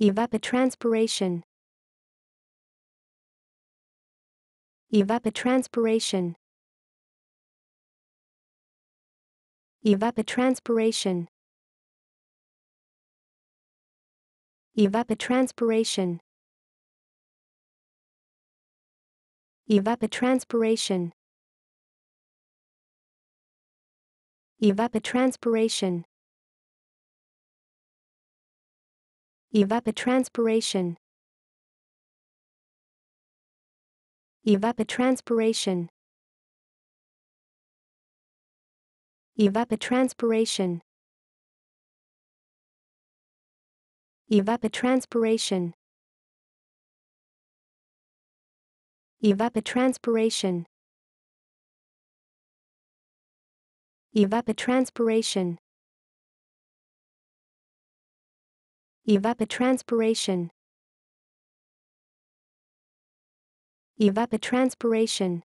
evapotranspiration evapotranspiration evapotranspiration evapotranspiration evapotranspiration evapotranspiration Evapotranspiration Evapotranspiration Evapotranspiration Evapotranspiration Evapotranspiration Evapotranspiration evapotranspiration evapotranspiration